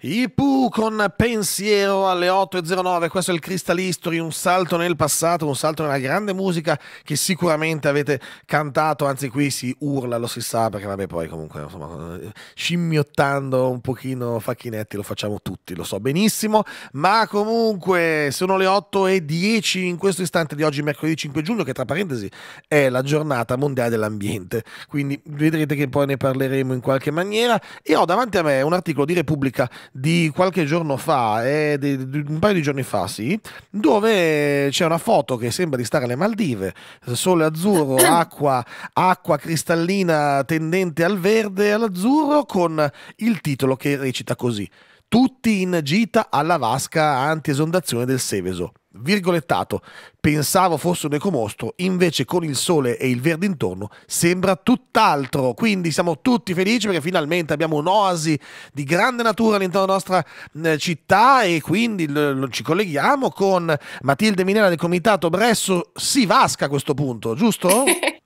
Ipu con pensiero alle 8.09, questo è il Crystal History, un salto nel passato, un salto nella grande musica che sicuramente avete cantato, anzi qui si urla, lo si sa, perché vabbè poi comunque insomma, scimmiottando un pochino facchinetti lo facciamo tutti, lo so benissimo, ma comunque sono le 8.10 in questo istante di oggi, mercoledì 5 giugno, che tra parentesi è la giornata mondiale dell'ambiente, quindi vedrete che poi ne parleremo in qualche maniera e ho davanti a me un articolo di Repubblica di qualche giorno fa, eh, di, di, un paio di giorni fa, sì, dove c'è una foto che sembra di stare alle Maldive, sole azzurro, acqua, acqua cristallina tendente al verde e all'azzurro con il titolo che recita così. Tutti in gita alla vasca anti-esondazione del Seveso virgolettato, pensavo fosse un ecomostro, invece con il sole e il verde intorno sembra tutt'altro. Quindi siamo tutti felici perché finalmente abbiamo un'oasi di grande natura all'interno della nostra eh, città e quindi ci colleghiamo con Matilde Minera del Comitato Bresso Sivasca a questo punto, giusto?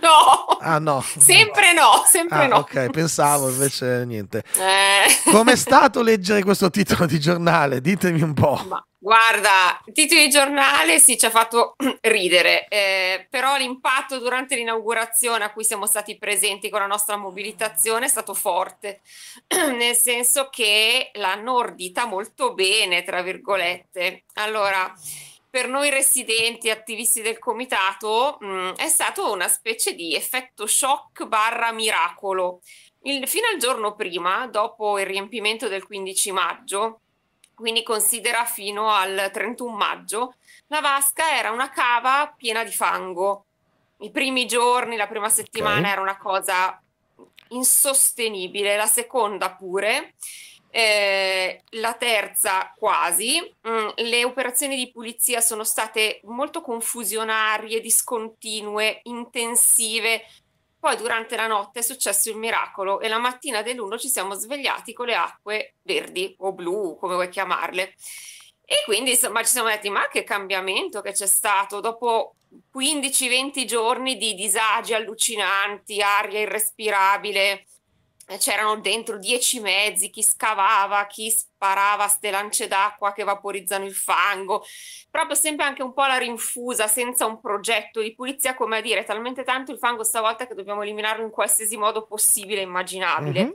No. Ah no. Sempre no, sempre ah, no. Ok, pensavo invece niente. Eh. Com'è stato leggere questo titolo di giornale? Ditemi un po'. Ma, guarda, il titolo di giornale sì ci ha fatto ridere, eh, però l'impatto durante l'inaugurazione a cui siamo stati presenti con la nostra mobilitazione è stato forte, nel senso che l'hanno ordita molto bene, tra virgolette. Allora per noi residenti e attivisti del comitato mh, mm, è stato una specie di effetto shock barra miracolo. Il, fino al giorno prima, dopo il riempimento del 15 maggio, quindi considera fino al 31 maggio, la vasca era una cava piena di fango. I primi giorni, la prima settimana okay. era una cosa insostenibile, la seconda pure eh, la terza quasi. Mm, le operazioni di pulizia sono state molto confusionarie, discontinue, intensive. Poi durante la notte è successo il miracolo e la mattina dell'1 ci siamo svegliati con le acque verdi o blu, come vuoi chiamarle. E quindi insomma ci siamo detti ma che cambiamento che c'è stato dopo 15-20 giorni di disagi allucinanti, aria irrespirabile, c'erano dentro dieci mezzi, chi scavava, chi sparava ste lance d'acqua che vaporizzano il fango, proprio sempre anche un po' la rinfusa, senza un progetto di pulizia, come a dire, talmente tanto il fango stavolta che dobbiamo eliminarlo in qualsiasi modo possibile e immaginabile. Mm-hmm.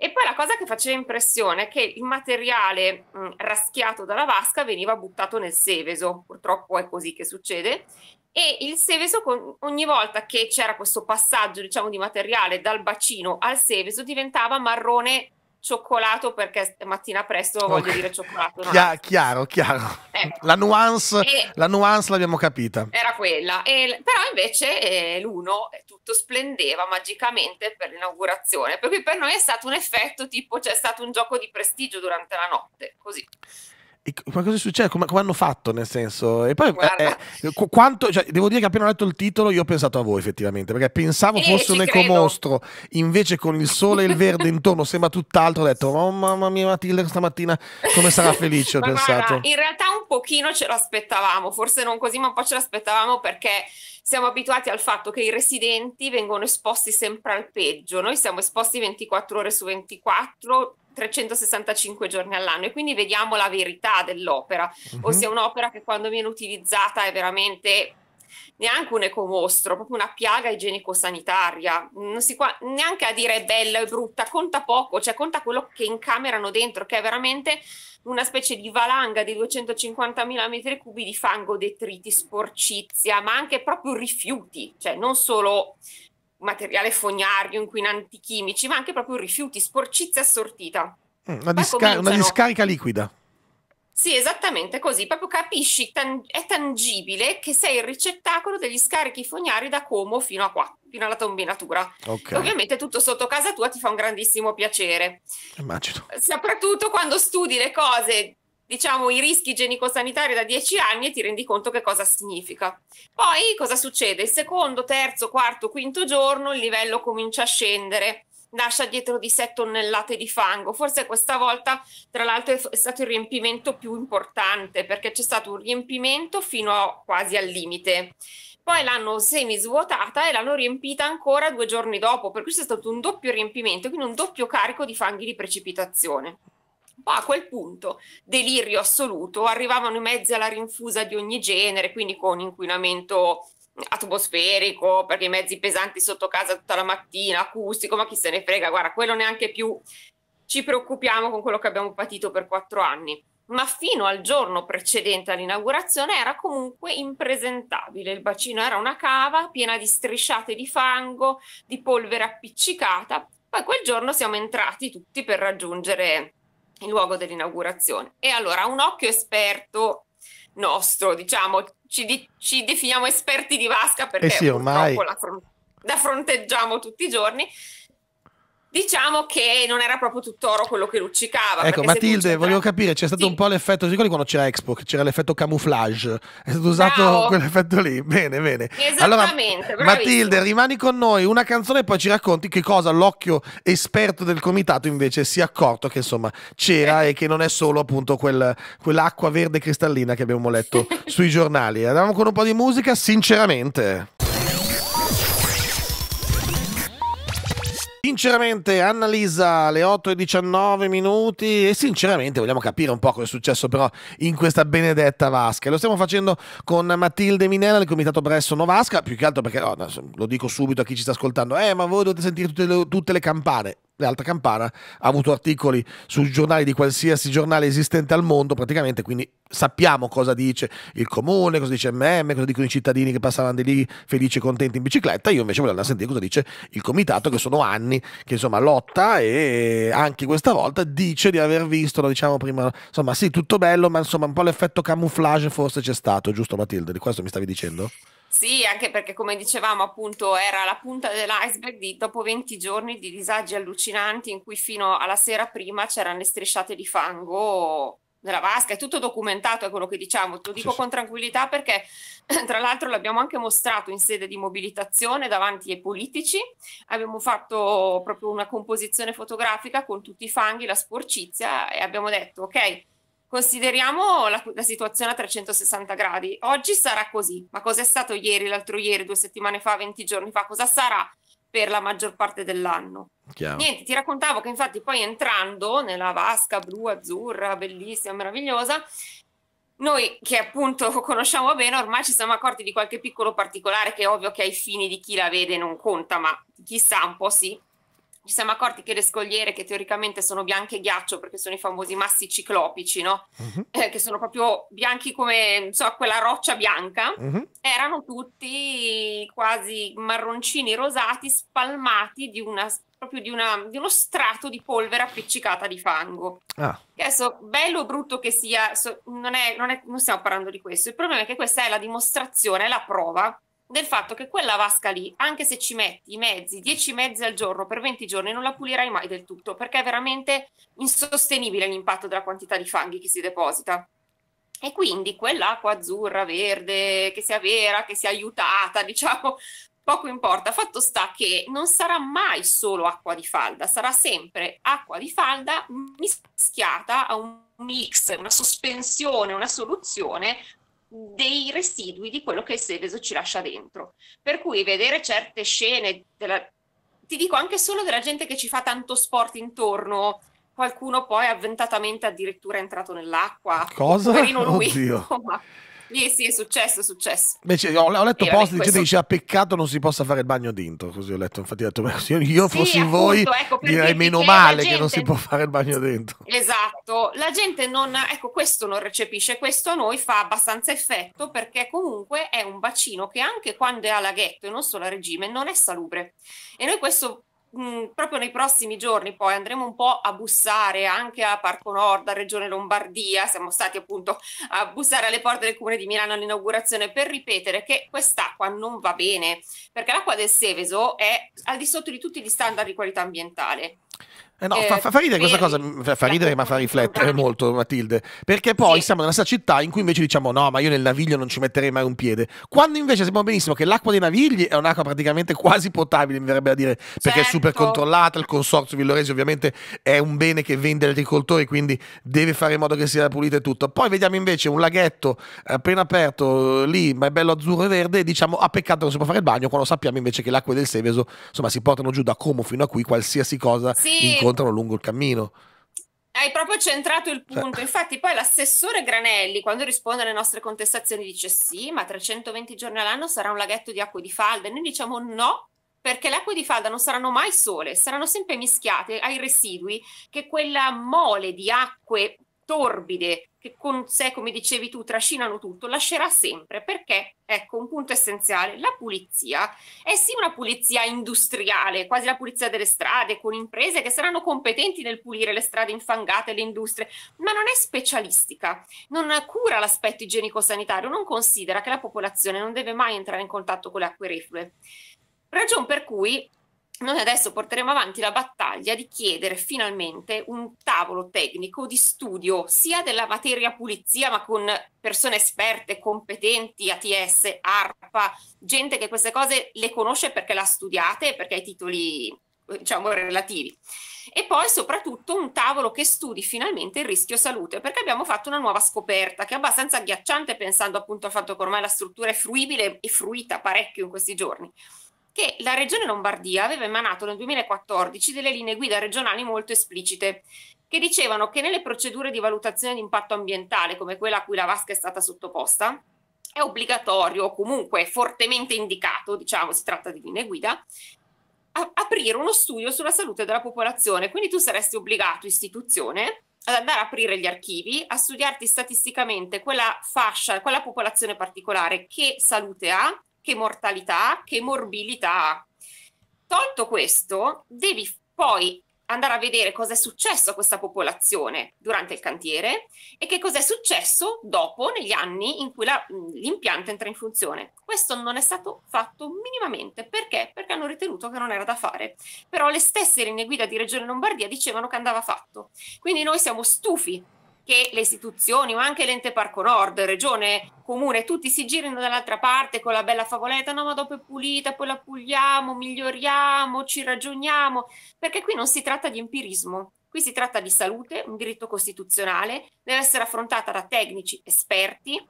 E poi la cosa che faceva impressione è che il materiale mh, raschiato dalla vasca veniva buttato nel Seveso, purtroppo è così che succede, e il Seveso ogni volta che c'era questo passaggio diciamo, di materiale dal bacino al Seveso diventava marrone cioccolato perché mattina presto okay. voglio dire cioccolato. Chia- chiaro, chiaro. Ecco. La, nuance, e la nuance l'abbiamo capita. Era quella. E, però invece eh, l'uno eh, tutto splendeva magicamente per l'inaugurazione. Per cui per noi è stato un effetto tipo c'è stato un gioco di prestigio durante la notte. Così ma cosa è successo? Come, come, hanno fatto nel senso? E poi, eh, eh, quanto, cioè, devo dire che appena ho letto il titolo io ho pensato a voi effettivamente, perché pensavo eh, fosse un ecomostro, invece con il sole e il verde intorno sembra tutt'altro, ho detto oh, mamma mia Matilda stamattina come sarà felice, ho pensato. Guarda, in realtà un pochino ce l'aspettavamo, forse non così ma un po' ce l'aspettavamo perché siamo abituati al fatto che i residenti vengono esposti sempre al peggio, noi siamo esposti 24 ore su 24, 365 giorni all'anno e quindi vediamo la verità dell'opera, mm-hmm. o un'opera che quando viene utilizzata è veramente neanche un ecomostro, proprio una piaga igienico-sanitaria. Non si qua, neanche a dire è bella e brutta, conta poco, cioè conta quello che incamerano dentro, che è veramente una specie di valanga di 250.000 metri cubi di fango, detriti, sporcizia, ma anche proprio rifiuti, cioè non solo materiale fognario, inquinanti chimici, ma anche proprio rifiuti, sporcizia assortita. Mm, una, disca una discarica liquida. Sì, esattamente così, proprio capisci, tan è tangibile che sei il ricettacolo degli scarichi fognari da Como fino a qua, fino alla tombinatura. Okay. Ovviamente tutto sotto casa tua ti fa un grandissimo piacere. Immagino. Soprattutto quando studi le cose diciamo, i rischi igienico-sanitari da 10 anni e ti rendi conto che cosa significa. Poi cosa succede? Il secondo, terzo, quarto, quinto giorno il livello comincia a scendere, lascia dietro di sé tonnellate di fango. Forse questa volta, tra l'altro, è stato il riempimento più importante perché c'è stato un riempimento fino a, quasi al limite. Poi l'hanno semisvuotata e l'hanno riempita ancora due giorni dopo, per cui c'è stato un doppio riempimento, quindi un doppio carico di fanghi di precipitazione. Ma A quel punto, delirio assoluto, arrivavano i mezzi alla rinfusa di ogni genere, quindi con inquinamento atmosferico, perché i mezzi pesanti sotto casa tutta la mattina, acustico, ma chi se ne frega, guarda, quello neanche più ci preoccupiamo con quello che abbiamo patito per quattro anni. Ma fino al giorno precedente all'inaugurazione era comunque impresentabile. Il bacino era una cava piena di strisciate di fango, di polvere appiccicata. Poi quel giorno siamo entrati tutti per raggiungere il luogo dell'inaugurazione. E allora un occhio esperto nostro, diciamo, ci, di, ci definiamo esperti di vasca perché eh sì, ormai... la fron- la fronteggiamo tutti i giorni, Diciamo che non era proprio tutto oro quello che luccicava. Ecco, Matilde, volevo capire, c'è stato sì. un po' l'effetto, ti ricordi quando c'era Expo, c'era l'effetto camouflage, è stato usato Bravo. quell'effetto lì, bene, bene. Allora, Matilde, rimani con noi, una canzone e poi ci racconti che cosa l'occhio esperto del comitato invece si è accorto che insomma c'era eh. e che non è solo appunto quel, quell'acqua verde cristallina che abbiamo letto sui giornali. Andiamo con un po' di musica, sinceramente. Sinceramente, Annalisa, alle 8 e 19 minuti e sinceramente vogliamo capire un po' cosa è successo però in questa benedetta vasca. Lo stiamo facendo con Matilde Minella del Comitato Bresso Novasca, più che altro perché, no, oh, lo dico subito a chi ci sta ascoltando, eh ma voi dovete sentire tutte le, tutte le campane l'Alta eh, Campana ha avuto articoli sui giornali di qualsiasi giornale esistente al mondo praticamente, quindi sappiamo cosa dice il comune, cosa dice MM, cosa dicono i cittadini che passavano di lì felici e contenti in bicicletta, io invece voglio andare a sentire cosa dice il comitato che sono anni che insomma lotta e anche questa volta dice di aver visto, lo diciamo prima, insomma sì tutto bello ma insomma un po' l'effetto camouflage forse c'è stato, giusto Matilde? Di questo mi stavi dicendo? Sì, anche perché come dicevamo appunto era la punta dell'iceberg di, dopo 20 giorni di disagi allucinanti in cui fino alla sera prima c'erano le strisciate di fango nella vasca, è tutto documentato, è quello che diciamo, te lo dico sì, con tranquillità perché tra l'altro l'abbiamo anche mostrato in sede di mobilitazione davanti ai politici, abbiamo fatto proprio una composizione fotografica con tutti i fanghi, la sporcizia e abbiamo detto ok, Consideriamo la, la, situazione a 360 gradi. Oggi sarà così, ma cosa è stato ieri, l'altro ieri, due settimane fa, 20 giorni fa? Cosa sarà per la maggior parte dell'anno? Chiaro. Niente, ti raccontavo che infatti poi entrando nella vasca blu, azzurra, bellissima, meravigliosa, noi che appunto conosciamo bene ormai ci siamo accorti di qualche piccolo particolare che è ovvio che ai fini di chi la vede non conta, ma chissà un po' sì ci siamo accorti che le scogliere che teoricamente sono bianche ghiaccio perché sono i famosi massi ciclopici, no? Uh-huh. Eh, che sono proprio bianchi come so, quella roccia bianca, uh-huh. erano tutti quasi marroncini rosati spalmati di una, proprio di, una, di, uno strato di polvere appiccicata di fango. Ah. Adesso, bello o brutto che sia, so, non, è, non, è, non stiamo parlando di questo, il problema è che questa è la dimostrazione, la prova del fatto che quella vasca lì, anche se ci metti i mezzi, 10 mezzi al giorno per 20 giorni, non la pulirai mai del tutto, perché è veramente insostenibile l'impatto della quantità di fanghi che si deposita. E quindi quell'acqua azzurra, verde, che sia vera, che sia aiutata, diciamo, poco importa. Fatto sta che non sarà mai solo acqua di falda, sarà sempre acqua di falda mischiata a un mix, una sospensione, una soluzione dei residui di quello che il Seveso ci lascia dentro. Per cui vedere certe scene, della, ti dico anche solo della gente che ci fa tanto sport intorno, qualcuno poi avventatamente addirittura è entrato nell'acqua. Cosa? Poverino lui. Sì, sì, è successo, è successo. Invece, cioè, ho, ho, letto eh, post di gente che diceva peccato non si possa fare il bagno dentro, così ho letto, infatti ho detto, beh, se io fossi appunto, voi ecco, direi meno male gente... che non si può fare il bagno dentro. Esatto, la gente non, ecco, questo non recepisce, questo a noi fa abbastanza effetto perché comunque è un bacino che anche quando è a laghetto e non solo a regime non è salubre. E noi questo Mm, proprio nei prossimi giorni poi andremo un po' a bussare anche a Parco Nord, a Regione Lombardia, siamo stati appunto a bussare alle porte del Comune di Milano all'inaugurazione per ripetere che quest'acqua non va bene, perché l'acqua del Seveso è al di sotto di tutti gli standard di qualità ambientale. Eh no, eh, fa, fa, ridere questa cosa, mm, fa, ridere ma fa riflettere molto Matilde, perché poi sì. siamo nella stessa città in cui invece diciamo no, ma io nel naviglio non ci metterei mai un piede, quando invece sappiamo benissimo che l'acqua dei navigli è un'acqua praticamente quasi potabile, mi verrebbe a dire, certo. perché è certo. super controllata, il consorzio Villoresi ovviamente è un bene che vende agli agricoltori, quindi deve fare in modo che sia pulita e tutto. Poi vediamo invece un laghetto appena aperto eh, lì, ma è bello azzurro e verde, e diciamo a ah, peccato non si può fare il bagno, quando sappiamo invece che l'acqua del Seveso, insomma, si portano giù da Como fino a qui qualsiasi cosa sì. incontra incontrano lungo il cammino. Hai proprio centrato il cioè punto. Infatti, poi l'assessore Granelli, quando risponde alle nostre contestazioni, dice: Sì, ma 320 giorni all'anno sarà un laghetto di acque di falda. E noi diciamo: No, perché le acque di falda non saranno mai sole, saranno sempre mischiate ai residui che quella mole di acque torbide che con sé, come dicevi tu, trascinano tutto, lascerà sempre perché, ecco, un punto essenziale, la pulizia è sì una pulizia industriale, quasi la pulizia delle strade, con imprese che saranno competenti nel pulire le strade infangate, le industrie, ma non è specialistica, non cura l'aspetto igienico-sanitario, non considera che la popolazione non deve mai entrare in contatto con le acque reflue. Ragion per cui noi adesso porteremo avanti la battaglia di chiedere finalmente un tavolo tecnico di studio sia della materia pulizia, ma con persone esperte, competenti, ATS, ARPA, gente che queste cose le conosce perché le ha studiate e perché ha i titoli diciamo relativi. E poi soprattutto un tavolo che studi finalmente il rischio salute, perché abbiamo fatto una nuova scoperta che è abbastanza agghiacciante pensando appunto al fatto che ormai la struttura è fruibile e fruita parecchio in questi giorni che la Regione Lombardia aveva emanato nel 2014 delle linee guida regionali molto esplicite che dicevano che nelle procedure di valutazione di impatto ambientale, come quella a cui la vasca è stata sottoposta, è obbligatorio o comunque fortemente indicato, diciamo si tratta di linee guida, aprire uno studio sulla salute della popolazione. Quindi tu saresti obbligato, istituzione, ad andare a aprire gli archivi, a studiarti statisticamente quella fascia, quella popolazione particolare che salute ha che mortalità, che morbilità Tolto questo, devi poi andare a vedere cosa è successo a questa popolazione durante il cantiere e che cosa è successo dopo, negli anni in cui la, l'impianto entra in funzione. Questo non è stato fatto minimamente. Perché? Perché hanno ritenuto che non era da fare. Però le stesse linee guida di Regione Lombardia dicevano che andava fatto. Quindi noi siamo stufi che le istituzioni, ma anche l'ente parco nord, regione, comune, tutti si girino dall'altra parte con la bella favoletta, no ma dopo è pulita, poi la puliamo, miglioriamo, ci ragioniamo, perché qui non si tratta di empirismo, qui si tratta di salute, un diritto costituzionale, deve essere affrontata da tecnici esperti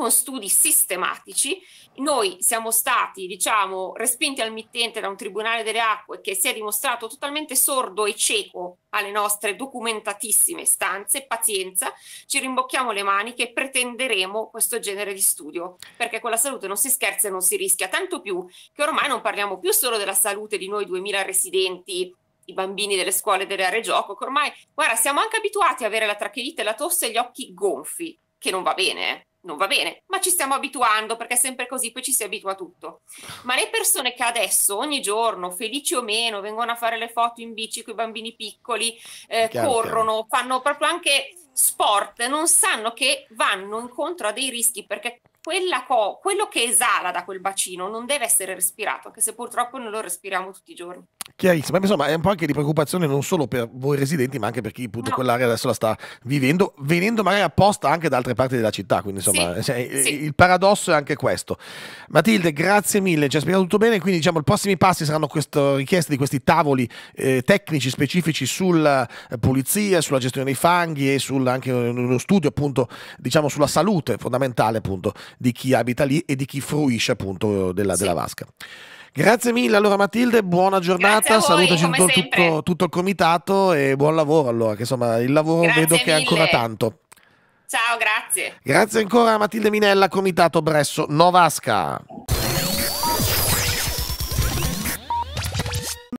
con studi sistematici. Noi siamo stati, diciamo, respinti al mittente da un tribunale delle acque che si è dimostrato totalmente sordo e cieco alle nostre documentatissime stanze. Pazienza, ci rimbocchiamo le maniche e pretenderemo questo genere di studio, perché con la salute non si scherza e non si rischia, tanto più che ormai non parliamo più solo della salute di noi 2000 residenti i bambini delle scuole delle aree gioco, che ormai, guarda, siamo anche abituati a avere la tracheite, la tosse e gli occhi gonfi, che non va bene. Eh non va bene, ma ci stiamo abituando perché è sempre così, poi ci si abitua a tutto. Ma le persone che adesso ogni giorno, felici o meno, vengono a fare le foto in bici con i bambini piccoli, eh, chiaro, corrono, chiaro. fanno proprio anche sport, non sanno che vanno incontro a dei rischi perché co- quello che esala da quel bacino non deve essere respirato, anche se purtroppo non lo respiriamo tutti i giorni. Chiarissimo, ma insomma è un po' anche di preoccupazione non solo per voi residenti, ma anche per chi appunto no. quell'area adesso la sta vivendo, venendo magari apposta anche da altre parti della città, quindi insomma sì, cioè, sì. il paradosso è anche questo. Matilde, grazie mille, ci ha spiegato tutto bene, quindi diciamo i prossimi passi saranno questo, richieste di questi tavoli eh, tecnici specifici sulla eh, pulizia, sulla gestione dei fanghi e sul, anche uno studio appunto diciamo sulla salute fondamentale appunto di chi abita lì e di chi fruisce appunto della, sì. della vasca. Grazie mille, allora Matilde, buona giornata, salutaci tutto, tutto, tutto, il comitato e buon lavoro allora, che insomma il lavoro grazie vedo mille. che è ancora tanto. Ciao, grazie. Grazie ancora a Matilde Minella, comitato Bresso Novasca.